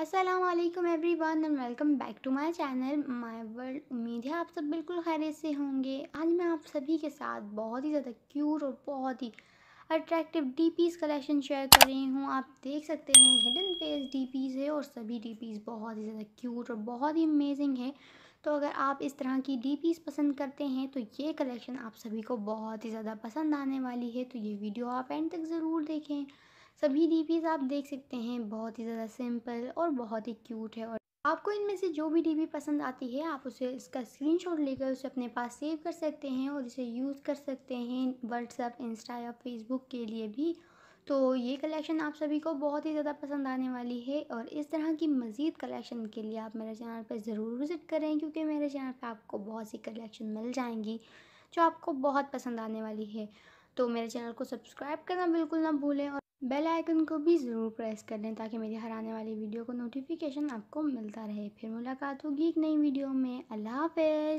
Aslam everyone and welcome back to my channel my world उम्मीद है आप सब बिल्कुल खैर से होंगे आज मैं आप सभी के साथ बहुत ही ज़्यादा क्यूट और बहुत ही attractive D piece collection share कर रही हूँ आप देख सकते हैं हिडन फेस डी पीस है और सभी डी पीस बहुत ही ज़्यादा क्यूट और बहुत ही अमेजिंग है तो अगर आप इस तरह की डी पीस पसंद करते हैं तो ये कलेक्शन आप सभी को बहुत ही ज़्यादा पसंद आने वाली है तो ये वीडियो आप एंड तक ज़रूर देखें सभी डीपीज़ आप देख सकते हैं बहुत ही ज़्यादा सिंपल और बहुत ही क्यूट है और आपको इनमें से जो भी डीबी पसंद आती है आप उसे इसका स्क्रीनशॉट लेकर उसे अपने पास सेव कर सकते हैं और इसे यूज़ कर सकते हैं व्हाट्सअप इंस्टा या फेसबुक के लिए भी तो ये कलेक्शन आप सभी को बहुत ही ज़्यादा पसंद आने वाली है और इस तरह की मज़ीद कलेक्शन के लिए आप मेरे चैनल पर ज़रूर विज़िट करें क्योंकि मेरे चैनल पर आपको बहुत सी कलेक्शन मिल जाएंगी जो आपको बहुत पसंद आने वाली है तो मेरे चैनल को सब्सक्राइब करना बिल्कुल ना भूलें और बेल आइकन को भी ज़रूर प्रेस कर दें ताकि मेरी हर आने वाली वीडियो को नोटिफिकेशन आपको मिलता रहे फिर मुलाकात होगी एक नई वीडियो में अल्लाह हाफ